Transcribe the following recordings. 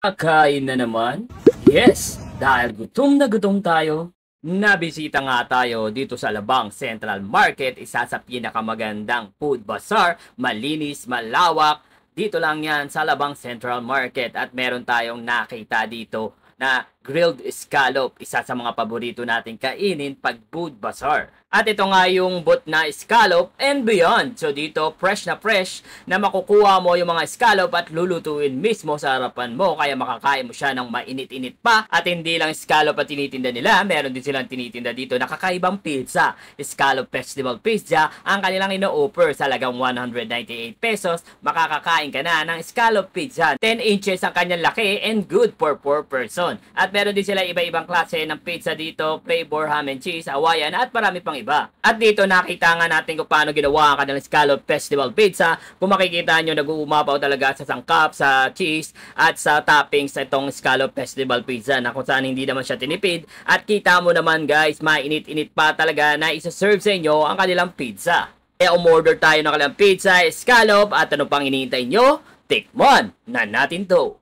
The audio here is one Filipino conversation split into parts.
Kakain na naman? Yes! Dahil gutom na gutom tayo, nabisita nga tayo dito sa Labang Central Market, isa sa pinakamagandang food bazaar, malinis, malawak. Dito lang yan sa Labang Central Market at meron tayong nakita dito na grilled scallop, isa sa mga paborito nating kainin pag food bazaar. At ito nga yung bot na scallop and beyond. So dito, fresh na fresh na makukuha mo yung mga scallop at lulutuin mismo sa harapan mo. Kaya makakain mo siya ng mainit-init pa. At hindi lang scallop at tinitinda nila, meron din silang tinitinda dito na kakaibang pizza. Scallop Festival Pizza ang kanilang ino-offer sa lagang 198 pesos. Makakakain ka na ng scallop pizza. 10 inches ang kanyang laki and good for 4 person. At meron din sila iba-ibang klase ng pizza dito, flavor, ham and cheese, Hawaiian at marami pang iba. At dito nakita nga natin kung paano ginawa ang kanilang scallop festival pizza. Kung makikita nyo, nag-uumapaw talaga sa sangkap, sa cheese at sa toppings itong scallop festival pizza na kung saan hindi naman siya tinipid. At kita mo naman guys, mainit-init pa talaga na isa-serve sa inyo ang kanilang pizza. Kaya umorder tayo ng kanilang pizza, scallop at ano pang iniintay nyo? Tikmon na natin to!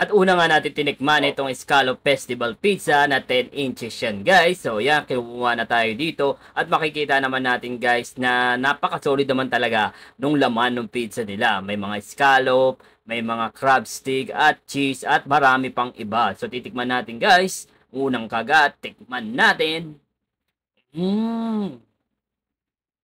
At una nga natin tinikman itong Scallop Festival Pizza na 10 inches yan guys. So yan, kinukuha na tayo dito. At makikita naman natin guys na napakasolid naman talaga nung laman ng pizza nila. May mga scallop, may mga crab stick at cheese at marami pang iba. So titikman natin guys. Unang kagat, tikman natin. Mmm!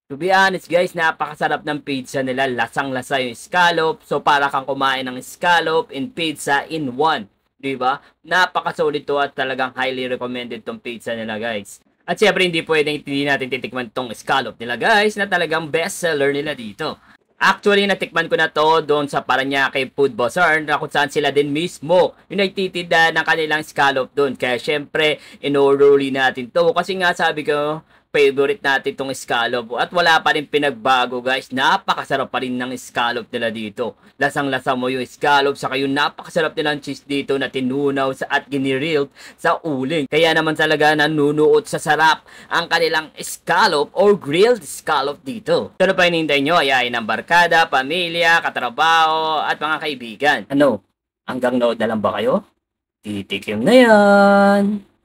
To be honest guys, napakasarap ng pizza nila. Lasang-lasa yung scallop. So para kang kumain ng scallop and pizza in one. ba? Diba? Napakasolid to at talagang highly recommended tong pizza nila guys. At syempre hindi pwedeng hindi natin titikman tong scallop nila guys na talagang best seller nila dito. Actually, natikman ko na to doon sa Paranaque Food Bazaar na kung saan sila din mismo yung nagtitinda ng kanilang scallop doon. Kaya syempre, inoruli natin to kasi nga sabi ko, favorite natin itong scallop. At wala pa rin pinagbago guys. Napakasarap pa rin ng scallop nila dito. Lasang-lasa mo yung scallop. Saka yung napakasarap nilang cheese dito na tinunaw sa, at ginirilled sa uling. Kaya naman talaga nanunuot sa sarap ang kanilang scallop or grilled scallop dito. So ano pa hinihintay nyo? Ayayin ng barkada, pamilya, katrabaho at mga kaibigan. Ano? Hanggang nood na lang ba kayo? Titikim na yan!